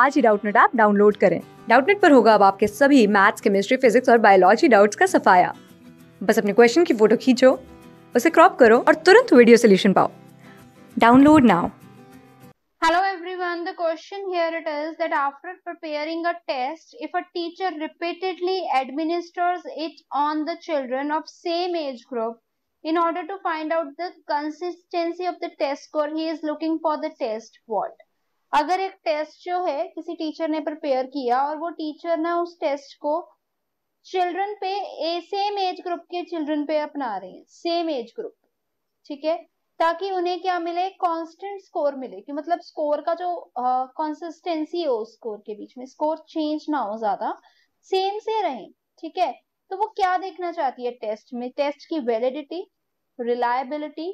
आज ही Doubtnut app download करें डाउटनेट पर होगा अब आपके सभी मैथ्स केमिस्ट्री फिजिक्स और बायोलॉजी डाउट्स का सफाया बस अपने क्वेश्चन की फोटो खींचो उसे क्रॉप करो और तुरंत वीडियो सोल्यूशन पाओ download now Hello everyone, the question here it is that after preparing a test, if a teacher repeatedly administers it on the children of same age group, in order to find out the consistency of the test score, he is looking for the test what? अगर एक test जो है किसी teacher ने prepare किया और वो teacher ना उस टेस्ट को चिल्ड्रन पे ए सेम एज ग्रुप के चिल्ड्रन पे अपना रहे हैं सेम एज ग्रुप ठीक है ताकि उन्हें क्या मिले कांस्टेंट स्कोर मिले कि मतलब स्कोर का जो कंसिस्टेंसी हो स्कोर के बीच में स्कोर चेंज ना हो ज्यादा सेम से रहे ठीक है तो वो क्या देखना चाहती है टेस्ट में टेस्ट की वैलिडिटी रिलायबिलिटी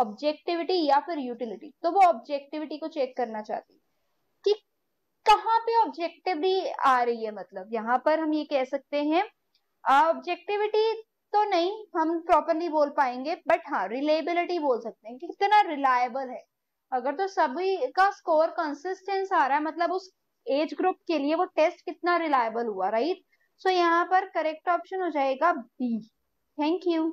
ऑब्जेक्टिविटी या फिर यूटिलिटी तो वो ऑब्जेक्टिविटी को चेक करना चाहती है कि कहाँ पे ऑब्जेक्टिविटी आ रही है मतलब यहाँ पर हम ये कह सकते हैं ऑब्जेक्टिविटी तो नहीं हम प्रॉपरली बोल पाएंगे बट हाँ रिलेबिलिटी बोल सकते हैं कि कितना रिलायबल है अगर तो सभी का स्कोर कंसिस्टेंस आ रहा है मतलब उस एज ग्रुप के लिए वो टेस्ट कितना रिलायबल हुआ राइट सो so, यहाँ पर करेक्ट ऑप्शन हो जाएगा बी थैंक यू